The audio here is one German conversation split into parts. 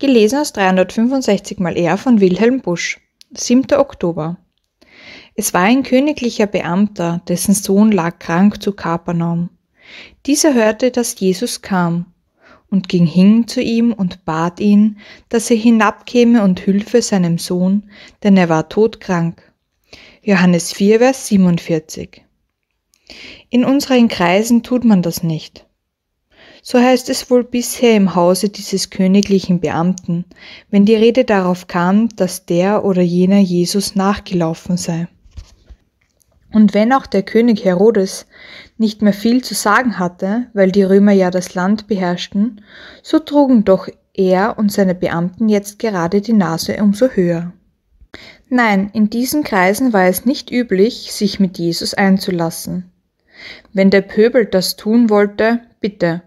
Gelesen aus 365 mal R von Wilhelm Busch. 7. Oktober. Es war ein königlicher Beamter, dessen Sohn lag krank zu Kapernaum. Dieser hörte, dass Jesus kam und ging hin zu ihm und bat ihn, dass er hinabkäme und hülfe seinem Sohn, denn er war todkrank. Johannes 4, Vers 47. In unseren Kreisen tut man das nicht. So heißt es wohl bisher im Hause dieses königlichen Beamten, wenn die Rede darauf kam, dass der oder jener Jesus nachgelaufen sei. Und wenn auch der König Herodes nicht mehr viel zu sagen hatte, weil die Römer ja das Land beherrschten, so trugen doch er und seine Beamten jetzt gerade die Nase umso höher. Nein, in diesen Kreisen war es nicht üblich, sich mit Jesus einzulassen. Wenn der Pöbel das tun wollte, bitte,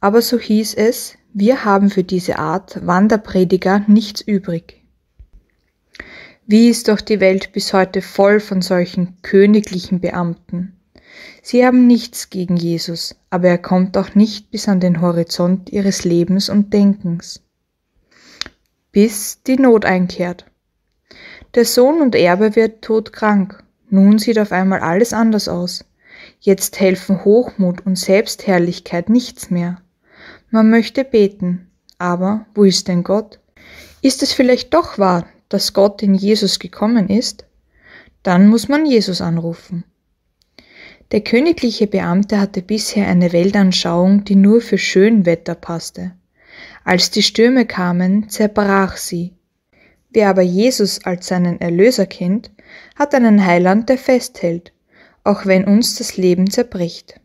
aber so hieß es, wir haben für diese Art Wanderprediger nichts übrig. Wie ist doch die Welt bis heute voll von solchen königlichen Beamten. Sie haben nichts gegen Jesus, aber er kommt auch nicht bis an den Horizont ihres Lebens und Denkens. Bis die Not einkehrt. Der Sohn und Erbe wird todkrank. Nun sieht auf einmal alles anders aus. Jetzt helfen Hochmut und Selbstherrlichkeit nichts mehr. Man möchte beten, aber wo ist denn Gott? Ist es vielleicht doch wahr, dass Gott in Jesus gekommen ist? Dann muss man Jesus anrufen. Der königliche Beamte hatte bisher eine Weltanschauung, die nur für Schönwetter passte. Als die Stürme kamen, zerbrach sie. Wer aber Jesus als seinen Erlöser kennt, hat einen Heiland, der festhält, auch wenn uns das Leben zerbricht.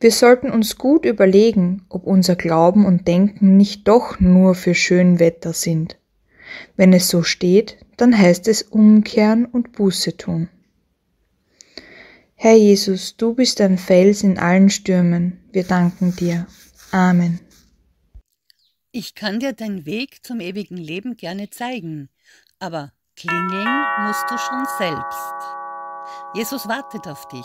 Wir sollten uns gut überlegen, ob unser Glauben und Denken nicht doch nur für schön Wetter sind. Wenn es so steht, dann heißt es umkehren und Buße tun. Herr Jesus, du bist ein Fels in allen Stürmen. Wir danken dir. Amen. Ich kann dir deinen Weg zum ewigen Leben gerne zeigen, aber klingeln musst du schon selbst. Jesus wartet auf dich.